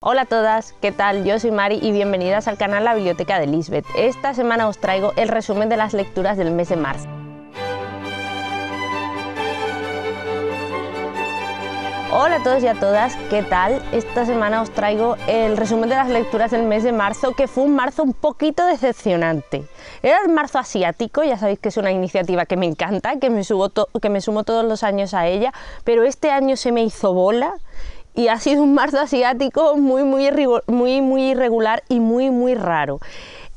Hola a todas, ¿qué tal? Yo soy Mari y bienvenidas al canal La Biblioteca de Lisbeth. Esta semana os traigo el resumen de las lecturas del mes de marzo. Hola a todos y a todas, ¿qué tal? Esta semana os traigo el resumen de las lecturas del mes de marzo, que fue un marzo un poquito decepcionante. Era el marzo asiático, ya sabéis que es una iniciativa que me encanta, que me, subo que me sumo todos los años a ella, pero este año se me hizo bola y ha sido un marzo asiático muy, muy, muy, muy irregular y muy, muy raro.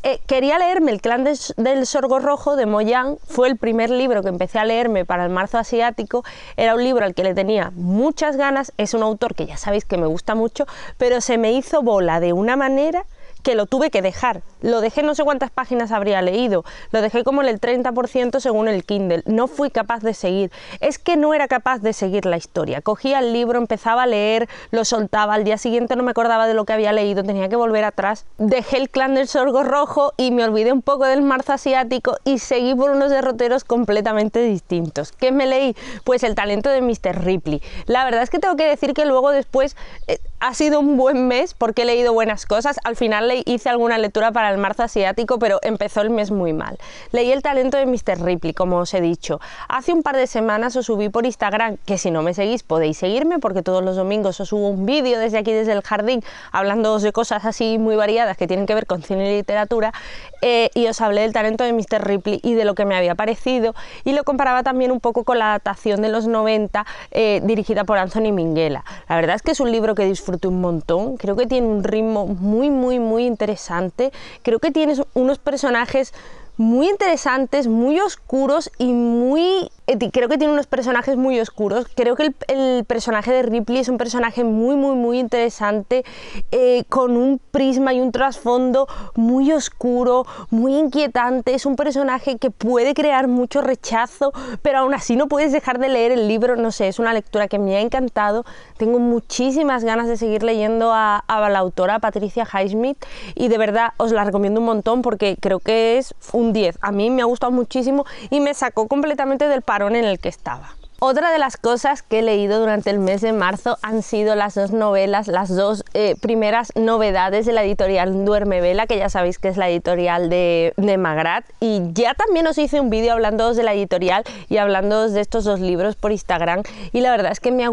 Eh, quería leerme El clan del sorgo rojo de Moyang, fue el primer libro que empecé a leerme para el marzo asiático, era un libro al que le tenía muchas ganas, es un autor que ya sabéis que me gusta mucho, pero se me hizo bola de una manera que lo tuve que dejar, lo dejé no sé cuántas páginas habría leído, lo dejé como en el 30% según el Kindle, no fui capaz de seguir, es que no era capaz de seguir la historia, cogía el libro, empezaba a leer, lo soltaba, al día siguiente no me acordaba de lo que había leído, tenía que volver atrás, dejé el clan del sorgo rojo y me olvidé un poco del marzo asiático y seguí por unos derroteros completamente distintos. ¿Qué me leí? Pues el talento de Mr. Ripley. La verdad es que tengo que decir que luego después eh, ha sido un buen mes porque he leído buenas cosas, al final le hice alguna lectura para el marzo asiático, pero empezó el mes muy mal. Leí el talento de Mr. Ripley, como os he dicho. Hace un par de semanas os subí por Instagram, que si no me seguís podéis seguirme, porque todos los domingos os subo un vídeo desde aquí, desde el jardín, hablando de cosas así muy variadas que tienen que ver con cine y literatura. Eh, y os hablé del talento de Mr. Ripley y de lo que me había parecido y lo comparaba también un poco con la adaptación de los 90 eh, dirigida por Anthony Minghella. La verdad es que es un libro que disfruté un montón, creo que tiene un ritmo muy, muy, muy interesante, creo que tiene unos personajes muy interesantes, muy oscuros y muy eh, creo que tiene unos personajes muy oscuros. Creo que el, personaje de Ripley es un personaje muy, muy, muy interesante, eh, con un prisma y un trasfondo muy oscuro, muy inquietante. Es un personaje que puede crear mucho rechazo, pero aún así no puedes dejar de leer el libro. No sé, es una lectura que me ha encantado. Tengo muchísimas ganas de seguir leyendo a, a la autora Patricia Highsmith y de verdad os la recomiendo un montón porque creo que es un 10. A mí me ha gustado muchísimo y me sacó completamente del par en el que estaba. Otra de las cosas que he leído durante el mes de marzo han sido las dos novelas, las dos eh, primeras novedades de la editorial Duerme Vela, que ya sabéis que es la editorial de, de Magrat. Y ya también os hice un vídeo hablándoos de la editorial y hablándoos de estos dos libros por Instagram. Y la verdad es que me,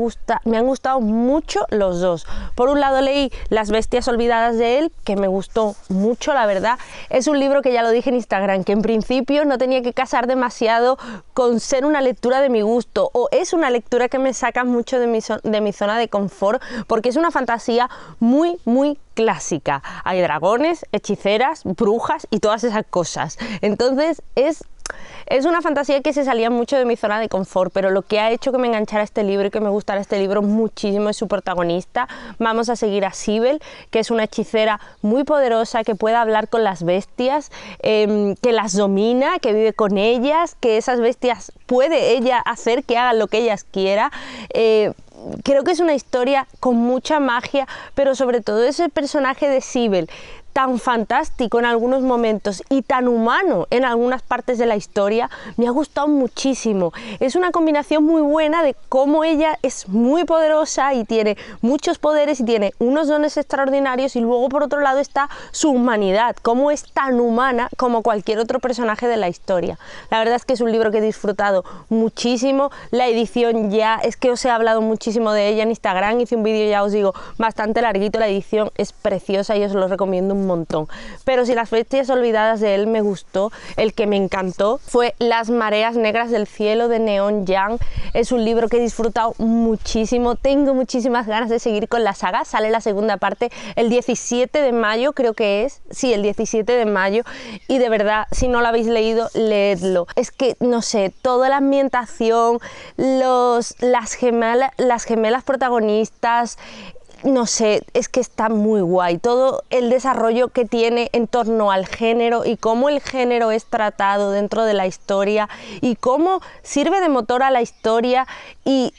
me han gustado mucho los dos. Por un lado leí Las bestias olvidadas de él, que me gustó mucho, la verdad. Es un libro que ya lo dije en Instagram, que en principio no tenía que casar demasiado con ser una lectura de mi gusto o es una lectura que me saca mucho de mi, de mi zona de confort porque es una fantasía muy, muy clásica. Hay dragones, hechiceras, brujas y todas esas cosas. Entonces es es una fantasía que se salía mucho de mi zona de confort, pero lo que ha hecho que me enganchara este libro y que me gustara este libro muchísimo es su protagonista. Vamos a seguir a Sibel, que es una hechicera muy poderosa, que puede hablar con las bestias, em, que las domina, que vive con ellas, que esas bestias puede ella hacer que hagan lo que ellas quiera. Eh, creo que es una historia con mucha magia, pero sobre todo ese personaje de Sibel, tan fantástico en algunos momentos y tan humano en algunas partes de la historia, me ha gustado muchísimo. Es una combinación muy buena de cómo ella es muy poderosa y tiene muchos poderes y tiene unos dones extraordinarios y luego por otro lado está su humanidad, cómo es tan humana como cualquier otro personaje de la historia. La verdad es que es un libro que he disfrutado muchísimo, la edición ya, es que os he hablado muchísimo de ella en Instagram, hice un vídeo ya os digo bastante larguito, la edición es preciosa y os lo recomiendo montón. Pero si las fiestas olvidadas de él me gustó, el que me encantó fue Las mareas negras del cielo de Neon Yang. Es un libro que he disfrutado muchísimo, tengo muchísimas ganas de seguir con la saga. Sale la segunda parte el 17 de mayo, creo que es. Sí, el 17 de mayo. Y de verdad, si no lo habéis leído, leedlo. Es que, no sé, toda la ambientación, los, las, gemelas, las gemelas protagonistas, no sé, es que está muy guay todo el desarrollo que tiene en torno al género y cómo el género es tratado dentro de la historia y cómo sirve de motor a la historia y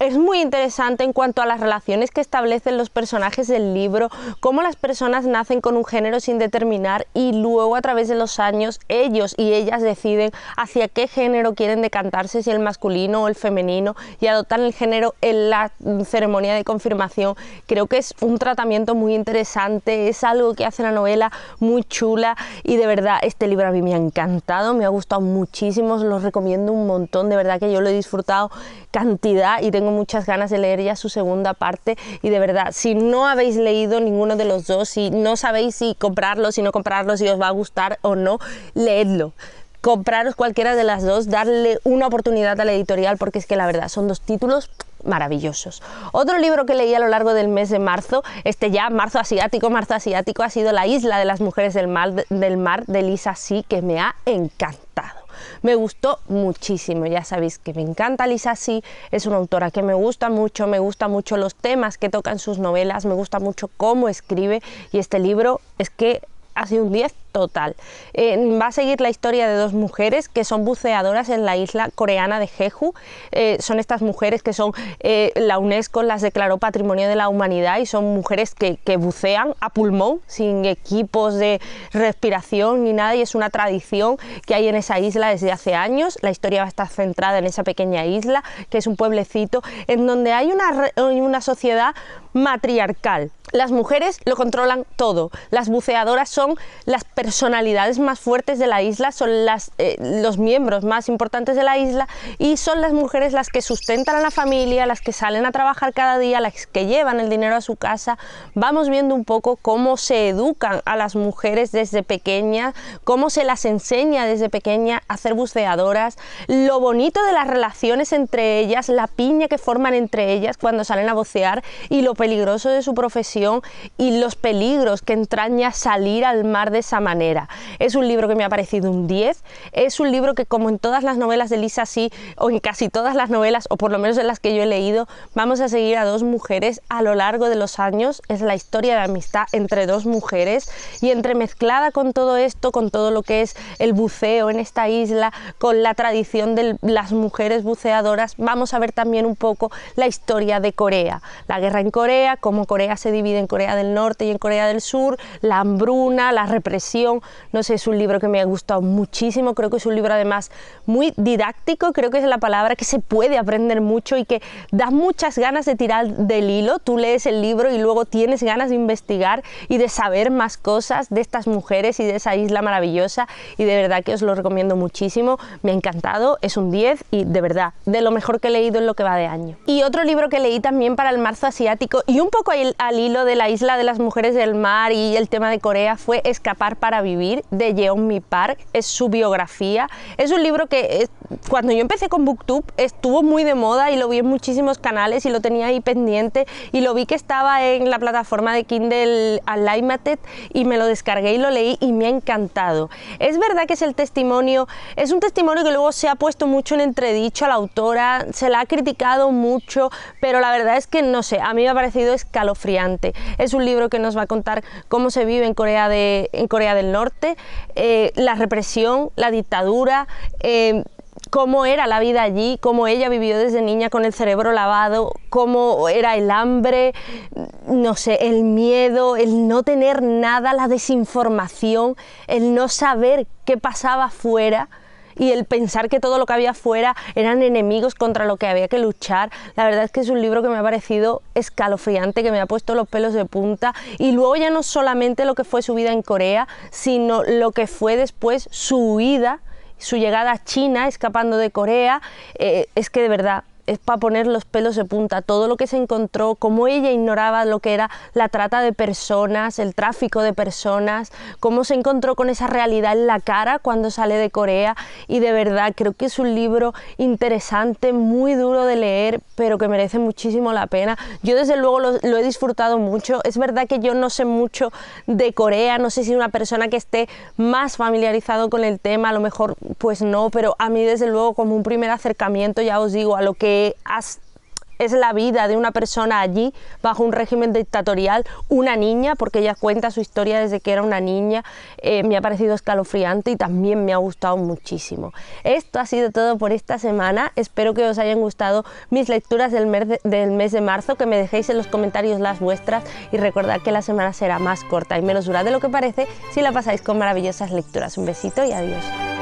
es muy interesante en cuanto a las relaciones que establecen los personajes del libro, cómo las personas nacen con un género sin determinar y luego a través de los años ellos y ellas deciden hacia qué género quieren decantarse, si el masculino o el femenino, y adoptan el género en la ceremonia de confirmación. Creo que es un tratamiento muy interesante, es algo que hace la novela muy chula y de verdad este libro a mí me ha encantado, me ha gustado muchísimo, lo recomiendo un montón, de verdad que yo lo he disfrutado cantidad y tengo muchas ganas de leer ya su segunda parte y de verdad, si no habéis leído ninguno de los dos, si no sabéis si comprarlo, si no comprarlo, si os va a gustar o no, leedlo compraros cualquiera de las dos, darle una oportunidad a la editorial porque es que la verdad son dos títulos maravillosos. Otro libro que leí a lo largo del mes de marzo, este ya marzo asiático, marzo asiático, ha sido La isla de las mujeres del mar, de Lisa Sí, que me ha encantado me gustó muchísimo. Ya sabéis que me encanta Lisa Sí, es una autora que me gusta mucho, me gusta mucho los temas que tocan sus novelas, me gusta mucho cómo escribe y este libro es que hace un 10 total. va a seguir la historia de dos mujeres que son buceadoras en la isla coreana de Jeju. Eh, son estas mujeres que son, eh, la UNESCO las declaró Patrimonio de la Humanidad y son mujeres que, bucean a pulmón, sin equipos de respiración ni nada, y es una tradición que hay en esa isla desde hace años. La historia va a estar centrada en esa pequeña isla, que es un pueblecito, en donde hay una, una sociedad matriarcal. Las mujeres lo controlan todo. Las buceadoras son las personalidades más fuertes de la isla, son las, eh, los miembros más importantes de la isla y son las mujeres las que sustentan a la familia, las que salen a trabajar cada día, las que llevan el dinero a su casa. Vamos viendo un poco cómo se educan a las mujeres desde pequeñas, cómo se las enseña desde pequeña a ser buceadoras, lo bonito de las relaciones entre ellas, la piña que forman entre ellas cuando salen a bucear y lo peligroso de su profesión y los peligros que entraña salir al mar de esa manera es un libro que me ha parecido un 10, es un libro que como en todas las novelas de Lisa sí, o en casi todas las novelas, o por lo menos en las que yo he leído, vamos a seguir a dos mujeres a lo largo de los años, es la historia de amistad entre dos mujeres y entremezclada con todo esto, con todo lo que es el buceo en esta isla, con la tradición de las mujeres buceadoras, vamos a ver también un poco la historia de Corea, la guerra en Corea, cómo Corea se divide en Corea del Norte y en Corea del Sur, la hambruna, la represión, no sé, es un libro que me ha gustado muchísimo, creo que es un libro además muy didáctico, creo que es la palabra que se puede aprender mucho y que da muchas ganas de tirar del hilo. Tú lees el libro y luego tienes ganas de investigar y de saber más cosas de estas mujeres y de esa isla maravillosa y de verdad que os lo recomiendo muchísimo. Me ha encantado, es un 10 y de verdad, de lo mejor que he leído en lo que va de año. Y otro libro que leí también para el marzo asiático y un poco al, al hilo de la isla de las mujeres del mar y el tema de Corea fue Escapar para vivir de jeon Mi Park, es su biografía. Es un libro que eh, cuando yo empecé con BookTube estuvo muy de moda y lo vi en muchísimos canales y lo tenía ahí pendiente y lo vi que estaba en la plataforma de Kindle Unlimited y me lo descargué y lo leí y me ha encantado. Es verdad que es el testimonio, es un testimonio que luego se ha puesto mucho en entredicho a la autora, se la ha criticado mucho, pero la verdad es que no sé, a mí me ha parecido escalofriante. Es un libro que nos va a contar cómo se vive en Corea de en Corea de Norte, eh, la represión, la dictadura, eh, cómo era la vida allí, cómo ella vivió desde niña con el cerebro lavado, cómo era el hambre, no sé, el miedo, el no tener nada, la desinformación, el no saber qué pasaba afuera y el pensar que todo lo que había fuera eran enemigos contra lo que había que luchar. La verdad es que es un libro que me ha parecido escalofriante, que me ha puesto los pelos de punta y luego ya no solamente lo que fue su vida en Corea, sino lo que fue después su huida su llegada a China, escapando de Corea, eh, es que de verdad es para poner los pelos de punta, todo lo que se encontró, cómo ella ignoraba lo que era la trata de personas, el tráfico de personas, cómo se encontró con esa realidad en la cara cuando sale de Corea y de verdad creo que es un libro interesante, muy duro de leer, pero que merece muchísimo la pena. Yo desde luego lo, lo he disfrutado mucho, es verdad que yo no sé mucho de Corea, no sé si una persona que esté más familiarizado con el tema, a lo mejor pues no, pero a mí desde luego como un primer acercamiento, ya os digo, a lo que es la vida de una persona allí bajo un régimen dictatorial, una niña, porque ella cuenta su historia desde que era una niña, eh, me ha parecido escalofriante y también me ha gustado muchísimo. Esto ha sido todo por esta semana, espero que os hayan gustado mis lecturas del del mes de marzo, que me dejéis en los comentarios las vuestras y recordad que la semana será más corta y menos dura de lo que parece si la pasáis con maravillosas lecturas. Un besito y adiós.